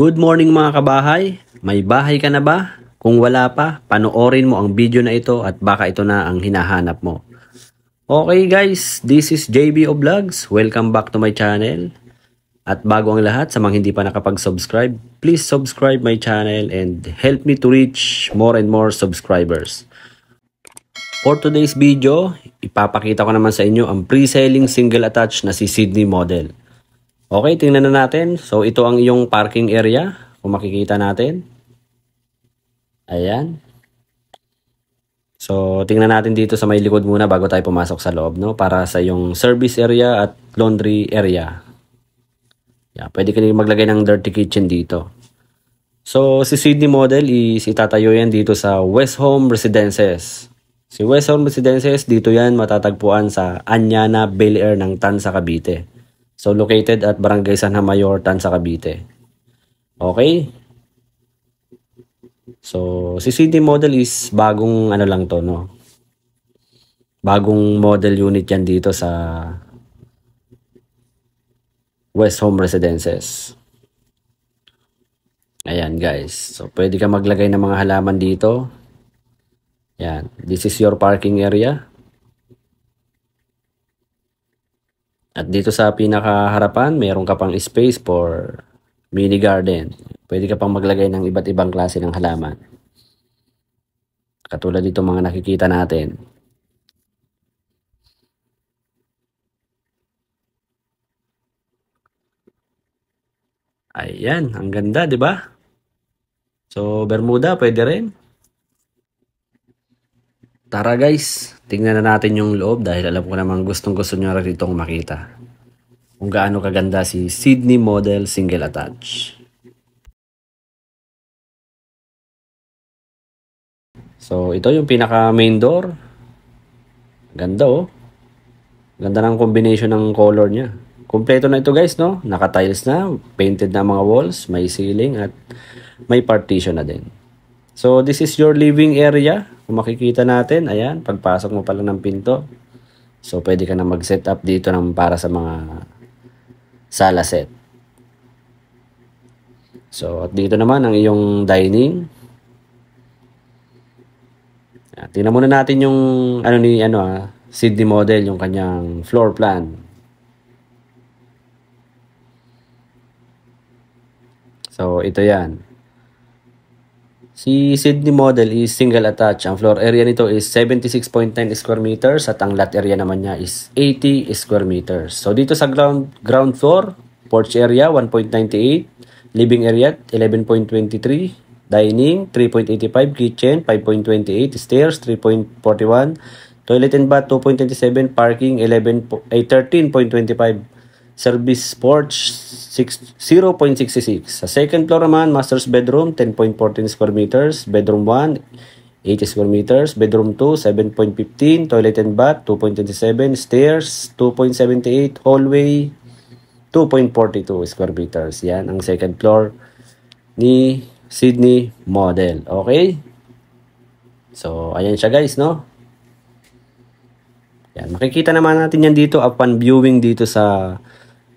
Good morning mga kabahay! May bahay ka na ba? Kung wala pa, panoorin mo ang video na ito at baka ito na ang hinahanap mo. Okay guys, this is JBO Vlogs. Welcome back to my channel. At bago ang lahat, sa mga hindi pa nakapag-subscribe, please subscribe my channel and help me to reach more and more subscribers. For today's video, ipapakita ko naman sa inyo ang pre-selling single attach na si Sydney model. Okay, tingnan na natin. So, ito ang iyong parking area. Kung makikita natin. Ayan. So, tingnan natin dito sa may likod muna bago tayo pumasok sa loob, no? Para sa yung service area at laundry area. Yeah, pwede ka maglagay ng dirty kitchen dito. So, si Sydney model is itatayo yan dito sa West Home Residences. Si West Home Residences, dito yan matatagpuan sa Anyana Bel Air ng Tansa, Cavite. So located at Barangay San Tan sa Cavite. Okay? So si CD model is bagong ano lang to no. Bagong model unit yan dito sa West Home Residences. Ayan guys. So pwede ka maglagay ng mga halaman dito. Yan. This is your parking area. At dito sa pinakaharapan, mayroon ka pang space for mini garden. Pwede ka pang maglagay ng iba't ibang klase ng halaman. Katulad dito mga nakikita natin. Ayan, ang ganda, di ba? So, Bermuda, pwede rin. Tara guys, Tingnan na natin yung loob dahil alam ko namang gustong gusto nyo rin itong makita. Kung gaano kaganda si Sydney Model Single Attach. So ito yung pinaka main door. Ganda oh. Ganda ng combination ng color niya. Kompleto na ito guys no. Naka-tiles na, painted na mga walls, may ceiling at may partition na din. So this is your living area kung makikita natin, ayan, pagpasok mo pala ng pinto. So, pwede ka na mag-set up dito ng para sa mga sala set. So, at dito naman ang iyong dining. tingnan muna natin yung ano ni ano ah, Sydney model, yung kanyang floor plan. So, ito yan. Si Sydney model is single attached. Ang floor area nito is 76.9 square meters at ang lot area naman niya is 80 square meters. So dito sa ground ground floor, porch area 1.98, living area 11.23, dining 3.85, kitchen 5.28, stairs 3.41, toilet and bath 2.27, parking 11 13.25 Service porch 0.66. Sa second floor naman, master's bedroom 10.14 square meters, bedroom 1 8 square meters, bedroom 2 7.15, toilet and bath 2.27, stairs 2.78, hallway 2.42 square meters. Yan ang second floor ni Sydney model. Okay? So, ayan siya guys, no? Yan, makikita naman natin yan dito upon viewing dito sa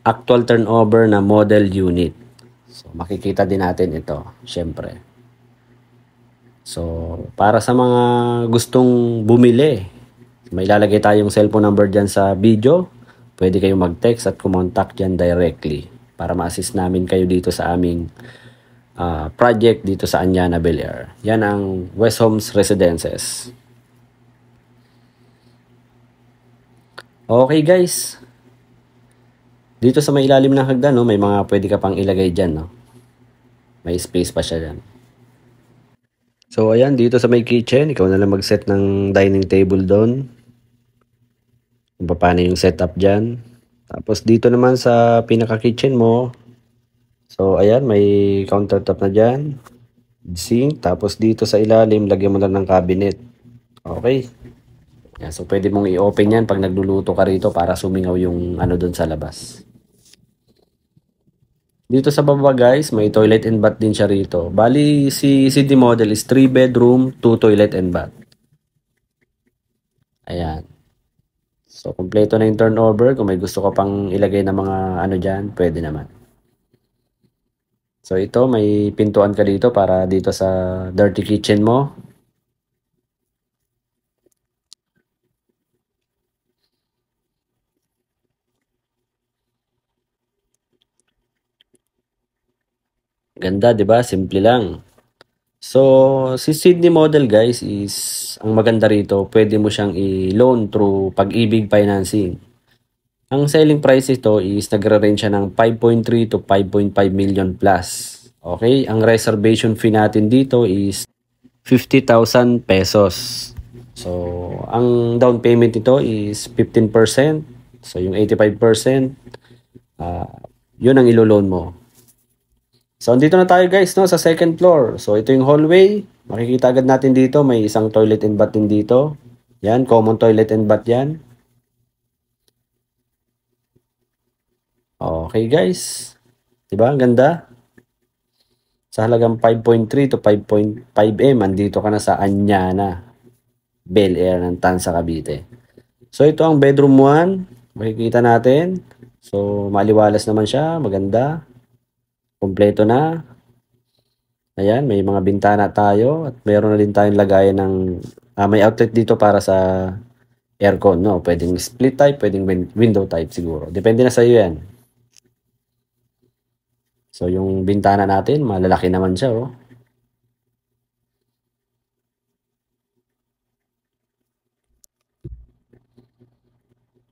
actual turnover na model unit. So, makikita din natin ito, syempre. So, para sa mga gustong bumili, may lalagay tayong cellphone number dyan sa video. Pwede kayong mag-text at kumontak dyan directly para ma-assist namin kayo dito sa aming uh, project dito sa Anyana Bel Air. Yan ang West Homes Residences. Okay guys, dito sa may ilalim ng hagdan, no, may mga pwede ka pang ilagay dyan. No? May space pa siya dyan. So, ayan, dito sa may kitchen, ikaw na lang mag-set ng dining table doon. Kung paano yung setup dyan. Tapos, dito naman sa pinaka-kitchen mo, so, ayan, may countertop na dyan. Sink. Tapos, dito sa ilalim, lagyan mo lang ng cabinet. Okay. Yeah, so, pwede mong i-open yan pag nagluluto ka rito para sumingaw yung ano doon sa labas. Dito sa baba guys, may toilet and bath din siya rito. Bali, si Sydney model is 3 bedroom, 2 toilet and bath. Ayan. So, kompleto na yung turnover. Kung may gusto ka pang ilagay ng mga ano dyan, pwede naman. So, ito, may pintuan ka dito para dito sa dirty kitchen mo. Ganda, 'di ba? Simple lang. So, si Sydney model guys is ang maganda rito, pwede mo siyang i-loan through Pag-ibig Financing. Ang selling price ito is nagre-range siya ng 5.3 to 5.5 million plus. Okay, ang reservation fee natin dito is 50,000 pesos. So, ang down payment ito is 15%. So, yung 85%, uh, ah, yun ang ilo-loan mo. So, dito na tayo guys, no, sa second floor. So, ito yung hallway. Makikita agad natin dito, may isang toilet and bath din dito. Yan, common toilet and bath yan. Okay guys. Diba? Ang ganda. Sa halagang 5.3 to 5.5 M, andito ka na sa Anyana. Bel Air ng Tansa, Cavite. So, ito ang bedroom 1. Makikita natin. So, maliwalas naman siya. Maganda. Kompleto na. Ayan, may mga bintana tayo at meron na din tayong lagayan ng uh, may outlet dito para sa aircon, no? Pwedeng split type, pwedeng win window type siguro. Depende na sa iyo 'yan. So yung bintana natin, malalaki naman siya, oh.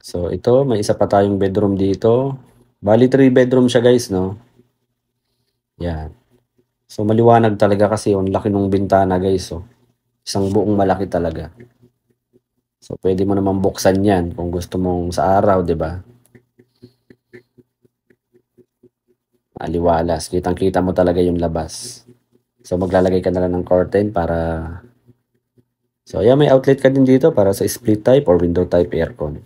So ito, may isa pa tayong bedroom dito. Bali 3 bedroom siya, guys, no? Yan. So, maliwanag talaga kasi yung laki ng bintana, guys. So, oh. isang buong malaki talaga. So, pwede mo naman buksan yan kung gusto mong sa araw, di ba? Aliwalas. Kitang-kita mo talaga yung labas. So, maglalagay ka na lang ng curtain para... So, ayan, may outlet ka din dito para sa split type or window type aircon.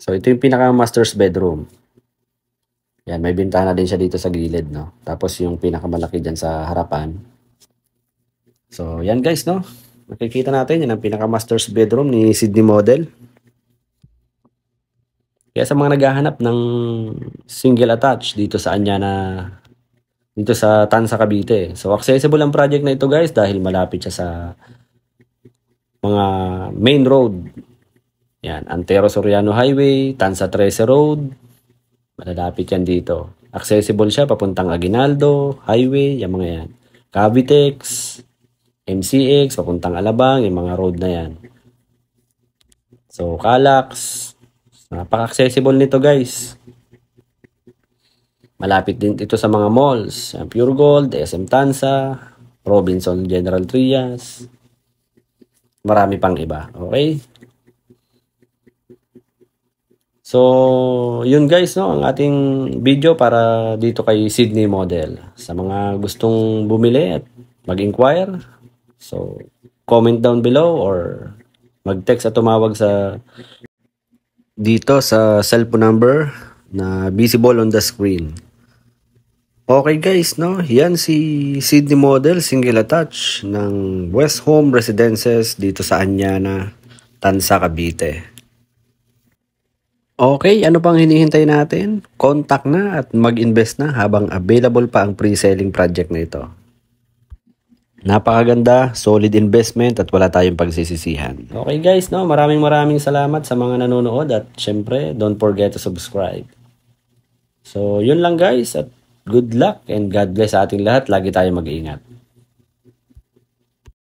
So, ito yung pinaka-master's bedroom. Yan, may bintana din siya dito sa gilid, no? Tapos yung pinakamalaki dyan sa harapan. So, yan guys, no? Makikita natin, yan ang pinaka-master's bedroom ni Sydney Model. Kaya sa mga naghahanap ng single attach dito sa anya na dito sa Tansa Cavite. So, accessible ang project na ito guys dahil malapit siya sa mga main road yan, Antero Soriano Highway, Tansa 13 Road. Malalapit yan dito. Accessible siya papuntang Aguinaldo, Highway, yung mga yan. Cavitex, MCX, papuntang Alabang, yung mga road na yan. So, Calax. Napaka-accessible nito guys. Malapit din ito sa mga malls. Pure Gold, SM Tansa, Robinson General Trias. Marami pang iba. Okay? So, yun guys, no, ang ating video para dito kay Sydney Model. Sa mga gustong bumili at mag-inquire, so comment down below or mag-text at tumawag sa dito sa cellphone number na visible on the screen. Okay guys, no? Yan si Sydney Model Single Attach ng West Home Residences dito sa Anyana, Tansa, Cavite. Okay, ano pang hinihintay natin? Contact na at mag-invest na habang available pa ang pre-selling project na ito. Napakaganda, solid investment at wala tayong pagsisisihan. Okay guys, no, maraming maraming salamat sa mga nanonood at syempre, don't forget to subscribe. So, yun lang guys at good luck and God bless sa ating lahat. Lagi tayong mag-iingat.